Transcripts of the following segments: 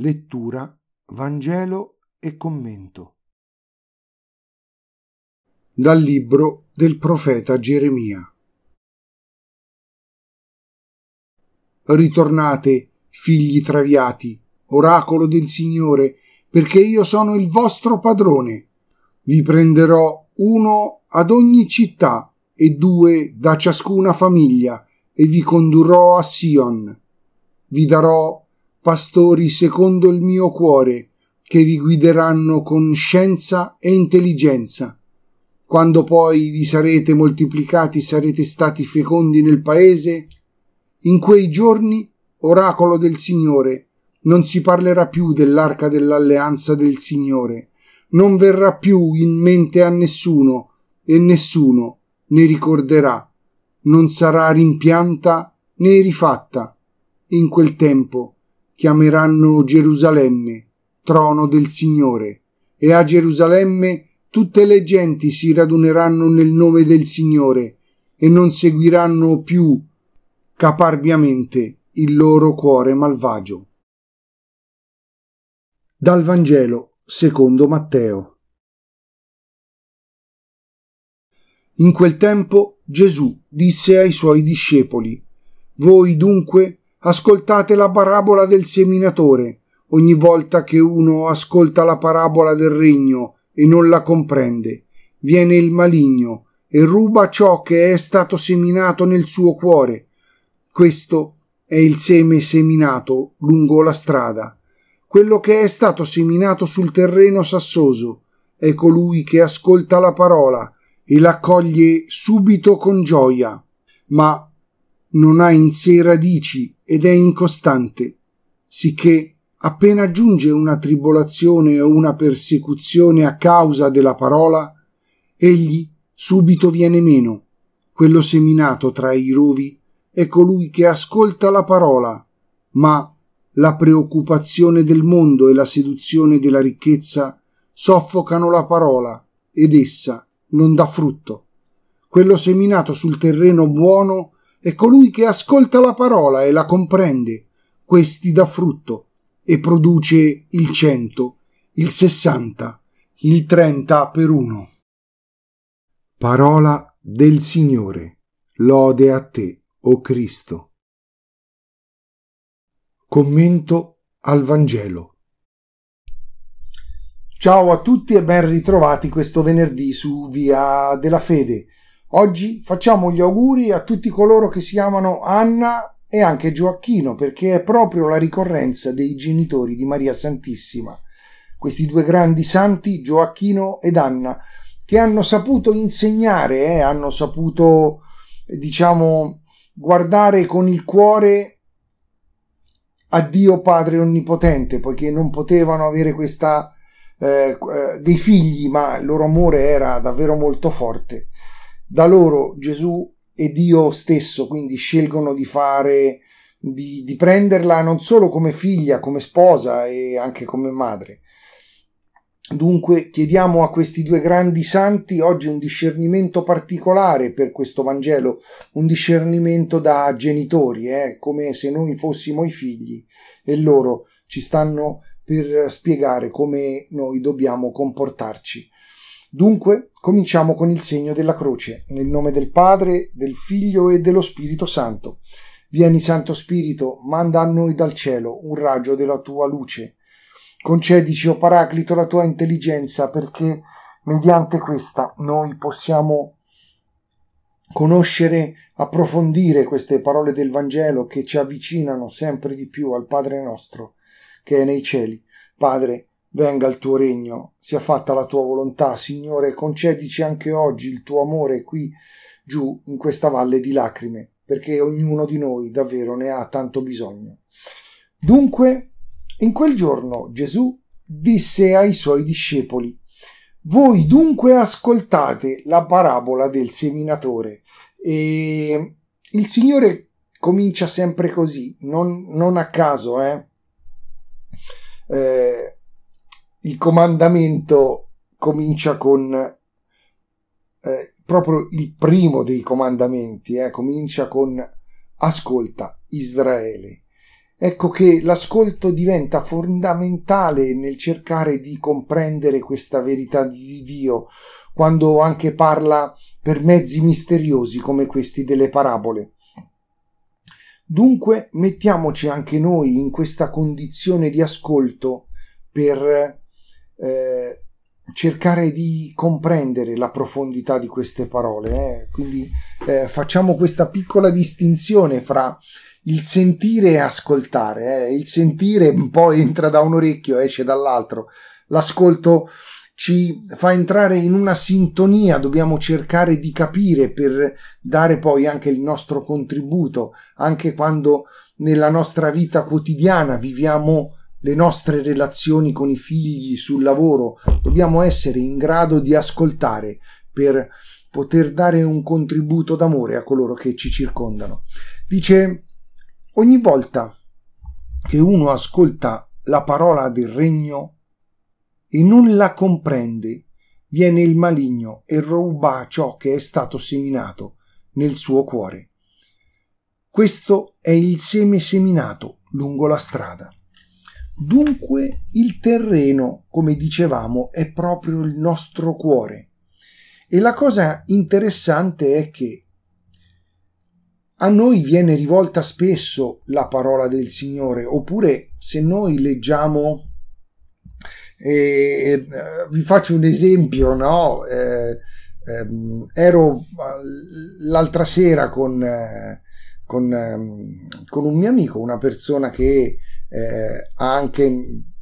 Lettura, Vangelo e commento. Dal libro del profeta Geremia. Ritornate, figli traviati, oracolo del Signore, perché io sono il vostro padrone. Vi prenderò uno ad ogni città e due da ciascuna famiglia, e vi condurrò a Sion. Vi darò pastori secondo il mio cuore, che vi guideranno con scienza e intelligenza. Quando poi vi sarete moltiplicati, sarete stati fecondi nel paese, in quei giorni, oracolo del Signore, non si parlerà più dell'arca dell'alleanza del Signore, non verrà più in mente a nessuno, e nessuno ne ricorderà, non sarà rimpianta né rifatta. In quel tempo chiameranno Gerusalemme, trono del Signore, e a Gerusalemme tutte le genti si raduneranno nel nome del Signore e non seguiranno più caparbiamente il loro cuore malvagio. Dal Vangelo secondo Matteo. In quel tempo Gesù disse ai suoi discepoli, Voi dunque ascoltate la parabola del seminatore ogni volta che uno ascolta la parabola del regno e non la comprende. Viene il maligno e ruba ciò che è stato seminato nel suo cuore. Questo è il seme seminato lungo la strada. Quello che è stato seminato sul terreno sassoso è colui che ascolta la parola e l'accoglie subito con gioia, ma non ha in sé radici ed è incostante, sicché appena giunge una tribolazione o una persecuzione a causa della parola, egli subito viene meno. Quello seminato tra i rovi è colui che ascolta la parola, ma la preoccupazione del mondo e la seduzione della ricchezza soffocano la parola ed essa non dà frutto. Quello seminato sul terreno buono è colui che ascolta la parola e la comprende, questi dà frutto e produce il cento, il sessanta, il trenta per uno. Parola del Signore, lode a te, o oh Cristo. Commento al Vangelo. Ciao a tutti e ben ritrovati questo venerdì su Via della Fede. Oggi facciamo gli auguri a tutti coloro che si amano Anna e anche Gioacchino perché è proprio la ricorrenza dei genitori di Maria Santissima. Questi due grandi santi, Gioacchino ed Anna, che hanno saputo insegnare, eh, hanno saputo, diciamo, guardare con il cuore a Dio Padre Onnipotente, poiché non potevano avere questa, eh, eh dei figli, ma il loro amore era davvero molto forte. Da loro Gesù e Dio stesso quindi scelgono di fare, di, di prenderla non solo come figlia, come sposa e anche come madre. Dunque chiediamo a questi due grandi santi oggi un discernimento particolare per questo Vangelo, un discernimento da genitori, eh? come se noi fossimo i figli e loro ci stanno per spiegare come noi dobbiamo comportarci Dunque, cominciamo con il segno della croce, nel nome del Padre, del Figlio e dello Spirito Santo. Vieni, Santo Spirito, manda a noi dal cielo un raggio della tua luce. Concedici, o oh Paraclito, la tua intelligenza, perché mediante questa noi possiamo conoscere, approfondire queste parole del Vangelo che ci avvicinano sempre di più al Padre nostro, che è nei cieli. Padre, Venga il tuo regno, sia fatta la tua volontà, Signore, concedici anche oggi il tuo amore qui giù in questa valle di lacrime, perché ognuno di noi davvero ne ha tanto bisogno. Dunque, in quel giorno Gesù disse ai suoi discepoli, voi dunque ascoltate la parabola del seminatore e il Signore comincia sempre così, non, non a caso, eh? eh il comandamento comincia con eh, proprio il primo dei comandamenti, eh, comincia con ascolta Israele. Ecco che l'ascolto diventa fondamentale nel cercare di comprendere questa verità di Dio, quando anche parla per mezzi misteriosi come questi delle parabole. Dunque mettiamoci anche noi in questa condizione di ascolto per eh, cercare di comprendere la profondità di queste parole. Eh? Quindi eh, facciamo questa piccola distinzione fra il sentire e ascoltare. Eh? Il sentire un po' entra da un orecchio, esce dall'altro. L'ascolto ci fa entrare in una sintonia, dobbiamo cercare di capire per dare poi anche il nostro contributo, anche quando nella nostra vita quotidiana viviamo le nostre relazioni con i figli, sul lavoro, dobbiamo essere in grado di ascoltare per poter dare un contributo d'amore a coloro che ci circondano. Dice, ogni volta che uno ascolta la parola del regno e non la comprende, viene il maligno e ruba ciò che è stato seminato nel suo cuore. Questo è il seme seminato lungo la strada. Dunque il terreno, come dicevamo, è proprio il nostro cuore. E la cosa interessante è che a noi viene rivolta spesso la parola del Signore, oppure se noi leggiamo, eh, eh vi faccio un esempio, no? Eh, ehm, ero eh, l'altra sera con, eh, con, ehm, con, un mio amico, una persona che eh, ha anche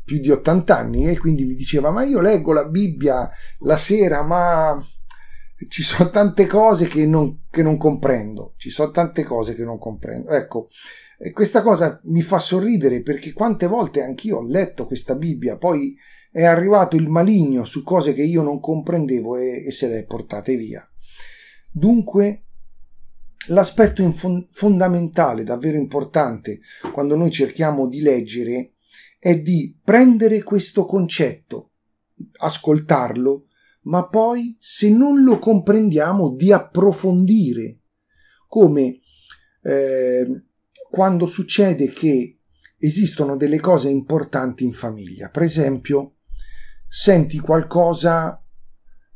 più di 80 anni e quindi mi diceva ma io leggo la Bibbia la sera ma ci sono tante cose che non, che non comprendo, ci sono tante cose che non comprendo. Ecco, questa cosa mi fa sorridere perché quante volte anch'io ho letto questa Bibbia, poi è arrivato il maligno su cose che io non comprendevo e, e se le portate via. Dunque L'aspetto fond- fondamentale, davvero importante, quando noi cerchiamo di leggere, è di prendere questo concetto, ascoltarlo, ma poi, se non lo comprendiamo, di approfondire. Come eh, quando succede che esistono delle cose importanti in famiglia. Per esempio, senti qualcosa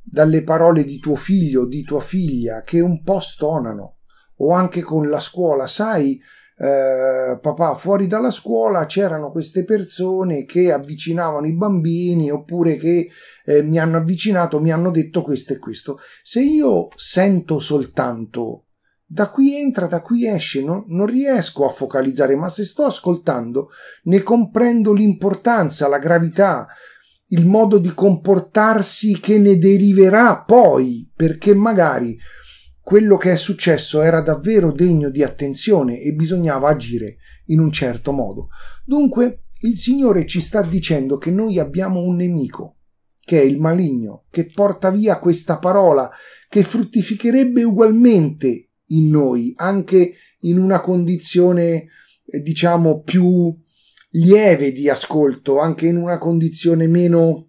dalle parole di tuo figlio, o di tua figlia, che un po' stonano o anche con la scuola, sai, eh, papà, fuori dalla scuola c'erano queste persone che avvicinavano i bambini oppure che eh, mi hanno avvicinato, mi hanno detto questo e questo. Se io sento soltanto da qui entra, da qui esce, non, non, riesco a focalizzare, ma se sto ascoltando ne comprendo l'importanza, la gravità, il modo di comportarsi che ne deriverà poi, perché magari quello che è successo era davvero degno di attenzione e bisognava agire in un certo modo. Dunque, il Signore ci sta dicendo che noi abbiamo un nemico, che è il maligno, che porta via questa parola, che fruttificherebbe ugualmente in noi, anche in una condizione, eh, diciamo, più lieve di ascolto, anche in una condizione meno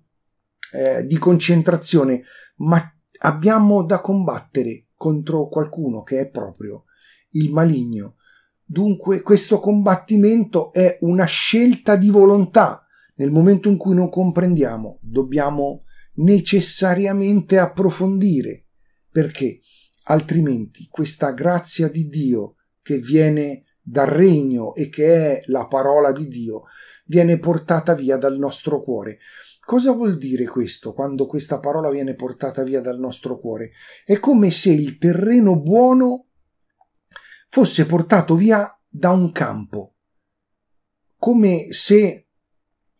eh, di concentrazione, ma abbiamo da combattere contro qualcuno che è proprio il maligno. Dunque questo combattimento è una scelta di volontà. Nel momento in cui non comprendiamo, dobbiamo necessariamente approfondire, perché altrimenti questa grazia di Dio che viene dal regno e che è la parola di Dio, viene portata via dal nostro cuore. Cosa vuol dire questo quando questa parola viene portata via dal nostro cuore? È come se il terreno buono fosse portato via da un campo, come se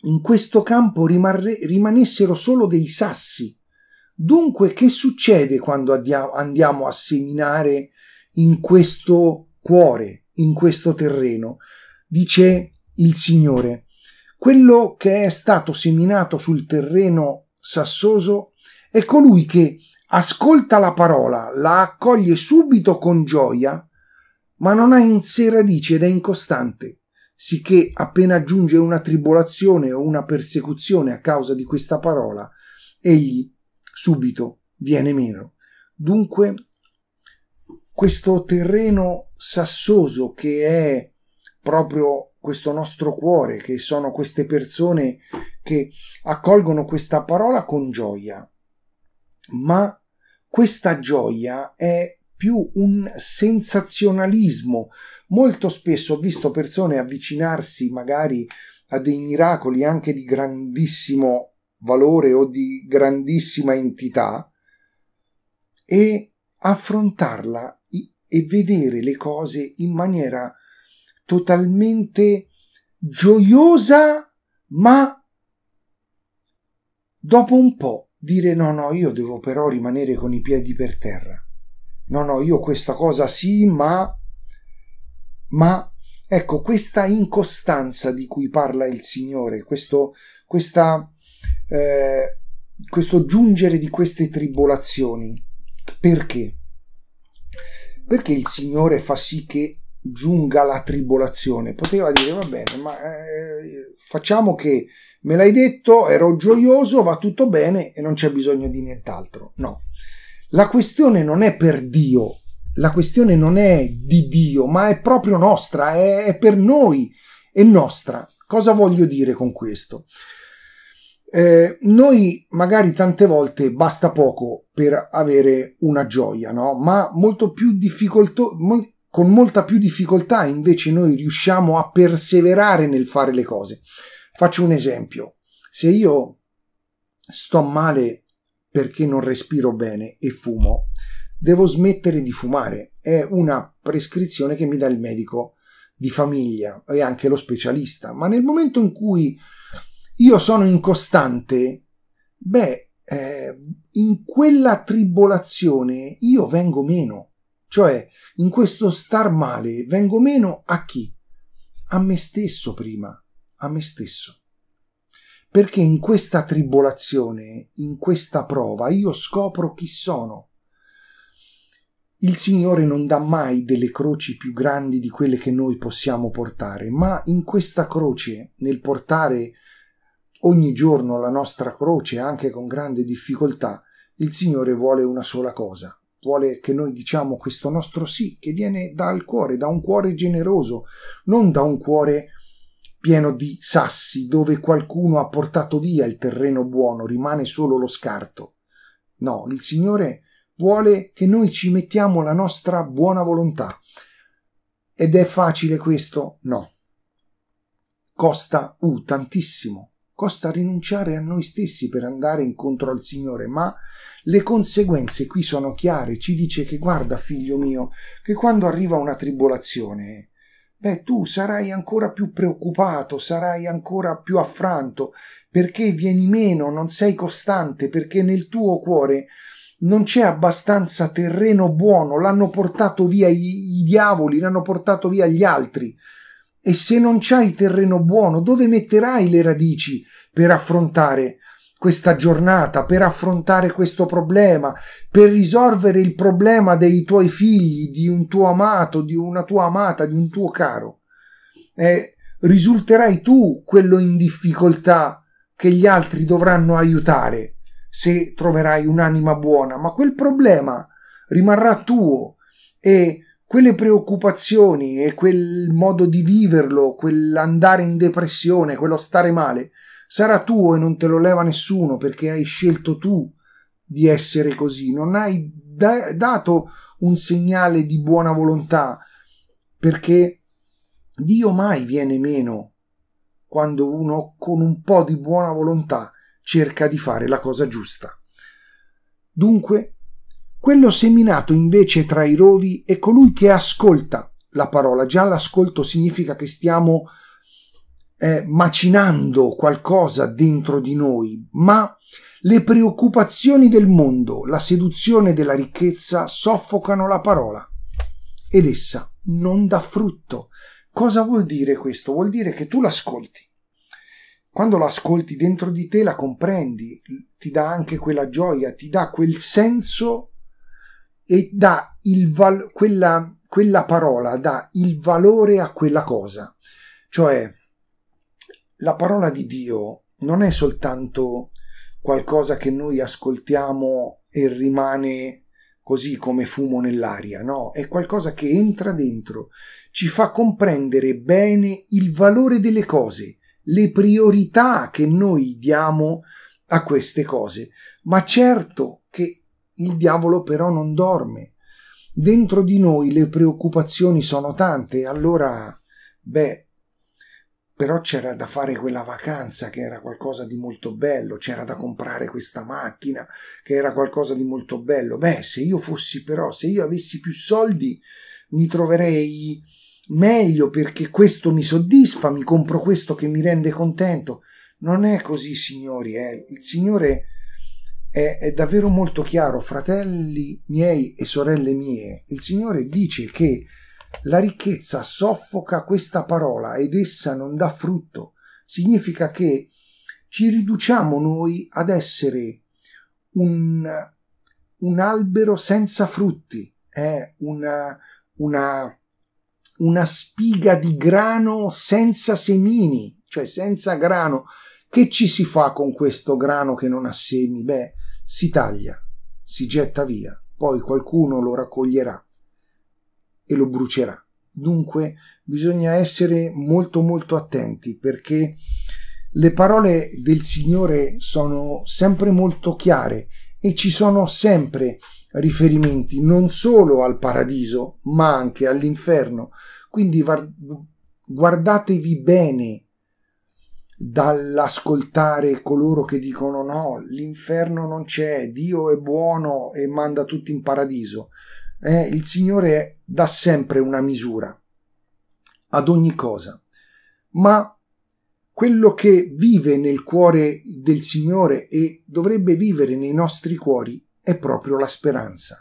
in questo campo rimanessero solo dei sassi. Dunque, che succede quando andiamo a seminare in questo cuore, in questo terreno? Dice il Signore, quello che è stato seminato sul terreno sassoso è colui che ascolta la parola, la accoglie subito con gioia, ma non ha in sé radice ed è incostante, sicché appena giunge una tribolazione o una persecuzione a causa di questa parola, egli subito viene meno. Dunque, questo terreno sassoso che è proprio questo nostro cuore, che sono queste persone che accolgono questa parola con gioia. Ma questa gioia è più un sensazionalismo. Molto spesso ho visto persone avvicinarsi magari a dei miracoli anche di grandissimo valore o di grandissima entità e affrontarla e vedere le cose in maniera totalmente gioiosa, ma dopo un po' dire no, no, io devo però rimanere con i piedi per terra. No, no, io questa cosa sì, ma... Ma ecco, questa incostanza di cui parla il Signore, questo, questa, eh, questo giungere di queste tribolazioni, perché? Perché il Signore fa sì che giunga la tribolazione, poteva dire va bene, ma eh, facciamo che me l'hai detto, ero gioioso, va tutto bene e non c'è bisogno di nient'altro. No, la questione non è per Dio, la questione non è di Dio, ma è proprio nostra, è, è per noi, è nostra. Cosa voglio dire con questo? Eh, noi magari tante volte basta poco per avere una gioia, no? ma molto più difficoltoso con molta più difficoltà invece noi riusciamo a perseverare nel fare le cose. Faccio un esempio. Se io sto male perché non respiro bene e fumo, devo smettere di fumare. È una prescrizione che mi dà il medico di famiglia e anche lo specialista. Ma nel momento in cui io sono incostante, beh, eh, in quella tribolazione io vengo meno cioè, in questo star male vengo meno a chi? A me stesso prima, a me stesso. Perché in questa tribolazione, in questa prova, io scopro chi sono. Il Signore non dà mai delle croci più grandi di quelle che noi possiamo portare, ma in questa croce, nel portare ogni giorno la nostra croce, anche con grande difficoltà, il Signore vuole una sola cosa, vuole che noi diciamo questo nostro sì, che viene dal cuore, da un cuore generoso, non da un cuore pieno di sassi dove qualcuno ha portato via il terreno buono, rimane solo lo scarto. No, il Signore vuole che noi ci mettiamo la nostra buona volontà. Ed è facile questo? No. Costa uh, tantissimo, costa rinunciare a noi stessi per andare incontro al Signore, ma le conseguenze qui sono chiare, ci dice che guarda figlio mio, che quando arriva una tribolazione, beh tu sarai ancora più preoccupato, sarai ancora più affranto, perché vieni meno, non sei costante, perché nel tuo cuore non c'è abbastanza terreno buono, l'hanno portato via i, i diavoli, l'hanno portato via gli altri. E se non c'hai terreno buono, dove metterai le radici per affrontare questa giornata, per affrontare questo problema, per risolvere il problema dei tuoi figli, di un tuo amato, di una tua amata, di un tuo caro. Eh, risulterai tu quello in difficoltà che gli altri dovranno aiutare se troverai un'anima buona, ma quel problema rimarrà tuo e quelle preoccupazioni e quel modo di viverlo, quell'andare in depressione, quello stare male, sarà tuo e non te lo leva nessuno perché hai scelto tu di essere così, non hai da- dato un segnale di buona volontà perché Dio mai viene meno quando uno con un po' di buona volontà cerca di fare la cosa giusta. Dunque, quello seminato invece tra i rovi è colui che ascolta la parola. Già l'ascolto significa che stiamo eh, macinando qualcosa dentro di noi, ma le preoccupazioni del mondo, la seduzione della ricchezza soffocano la parola ed essa non dà frutto. Cosa vuol dire questo? Vuol dire che tu l'ascolti. Quando l'ascolti dentro di te la comprendi, ti dà anche quella gioia, ti dà quel senso e dà il val- quella, quella parola, dà il valore a quella cosa. Cioè, la parola di Dio non è soltanto qualcosa che noi ascoltiamo e rimane così come fumo nell'aria, no, è qualcosa che entra dentro, ci fa comprendere bene il valore delle cose, le priorità che noi diamo a queste cose. Ma certo che il diavolo però non dorme. Dentro di noi le preoccupazioni sono tante, allora, beh, però c'era da fare quella vacanza che era qualcosa di molto bello, c'era da comprare questa macchina che era qualcosa di molto bello. Beh, se io fossi però, se io avessi più soldi, mi troverei meglio perché questo mi soddisfa, mi compro questo che mi rende contento. Non è così, signori, eh. il Signore è, è davvero molto chiaro, fratelli miei e sorelle mie, il Signore dice che la ricchezza soffoca questa parola ed essa non dà frutto. Significa che ci riduciamo noi ad essere un, un albero senza frutti, eh? una, una, una spiga di grano senza semini, cioè senza grano. Che ci si fa con questo grano che non ha semi? Beh, si taglia, si getta via, poi qualcuno lo raccoglierà e lo brucerà. Dunque bisogna essere molto molto attenti perché le parole del Signore sono sempre molto chiare e ci sono sempre riferimenti non solo al paradiso ma anche all'inferno. Quindi guardatevi bene dall'ascoltare coloro che dicono no, l'inferno non c'è, Dio è buono e manda tutti in paradiso. Eh, il Signore dà sempre una misura ad ogni cosa, ma quello che vive nel cuore del Signore e dovrebbe vivere nei nostri cuori è proprio la speranza.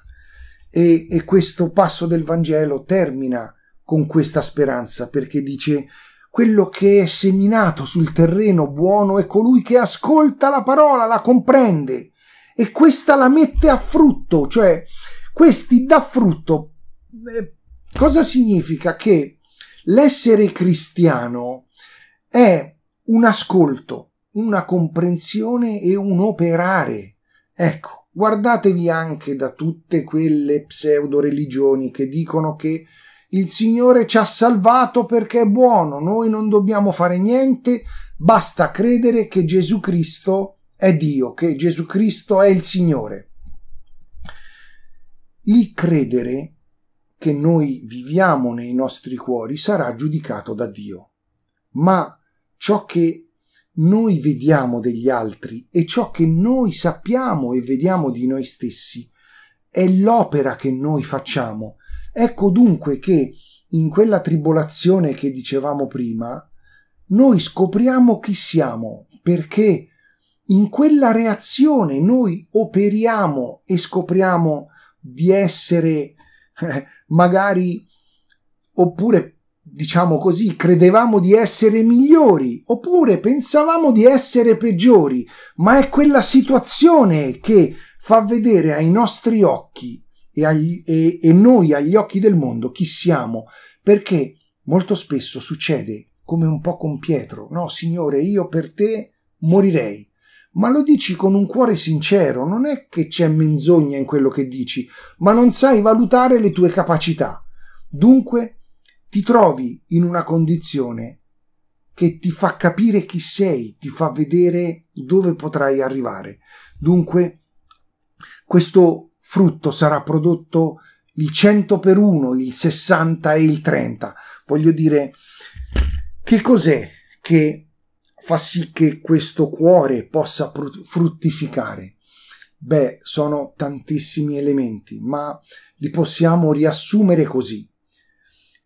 E, e questo passo del Vangelo termina con questa speranza perché dice quello che è seminato sul terreno buono è colui che ascolta la parola, la comprende e questa la mette a frutto, cioè questi dà frutto eh, cosa significa? Che l'essere cristiano è un ascolto, una comprensione e un operare. Ecco, guardatevi anche da tutte quelle pseudo-religioni che dicono che il Signore ci ha salvato perché è buono, noi non dobbiamo fare niente, basta credere che Gesù Cristo è Dio, che Gesù Cristo è il Signore. Il credere che noi viviamo nei nostri cuori sarà giudicato da Dio. Ma ciò che noi vediamo degli altri e ciò che noi sappiamo e vediamo di noi stessi è l'opera che noi facciamo. Ecco dunque che in quella tribolazione che dicevamo prima, noi scopriamo chi siamo, perché in quella reazione noi operiamo e scopriamo di essere eh, magari, oppure diciamo così, credevamo di essere migliori, oppure pensavamo di essere peggiori, ma è quella situazione che fa vedere ai nostri occhi e, agli, e, e noi agli occhi del mondo chi siamo, perché molto spesso succede come un po' con Pietro, no Signore, io per te morirei, ma lo dici con un cuore sincero, non è che c'è menzogna in quello che dici, ma non sai valutare le tue capacità. Dunque ti trovi in una condizione che ti fa capire chi sei, ti fa vedere dove potrai arrivare. Dunque questo frutto sarà prodotto il 100 per 1, il 60 e il 30. Voglio dire, che cos'è che fa sì che questo cuore possa fruttificare? Beh, sono tantissimi elementi, ma li possiamo riassumere così.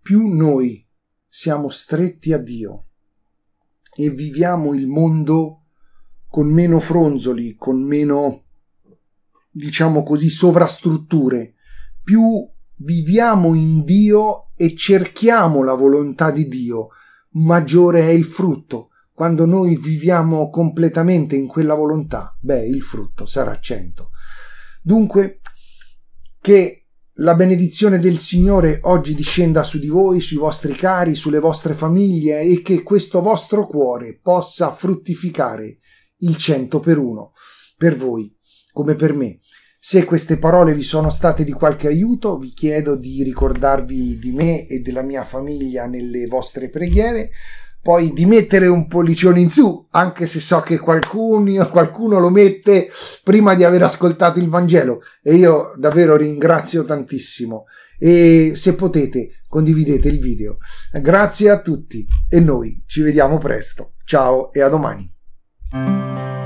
Più noi siamo stretti a Dio e viviamo il mondo con meno fronzoli, con meno, diciamo così, sovrastrutture, più viviamo in Dio e cerchiamo la volontà di Dio, maggiore è il frutto quando noi viviamo completamente in quella volontà, beh, il frutto sarà cento. Dunque, che la benedizione del Signore oggi discenda su di voi, sui vostri cari, sulle vostre famiglie e che questo vostro cuore possa fruttificare il cento per uno, per voi come per me. Se queste parole vi sono state di qualche aiuto, vi chiedo di ricordarvi di me e della mia famiglia nelle vostre preghiere poi di mettere un pollicione in su, anche se so che qualcuno, qualcuno lo mette prima di aver ascoltato il Vangelo. E io davvero ringrazio tantissimo. E se potete, condividete il video. Grazie a tutti e noi ci vediamo presto. Ciao e a domani.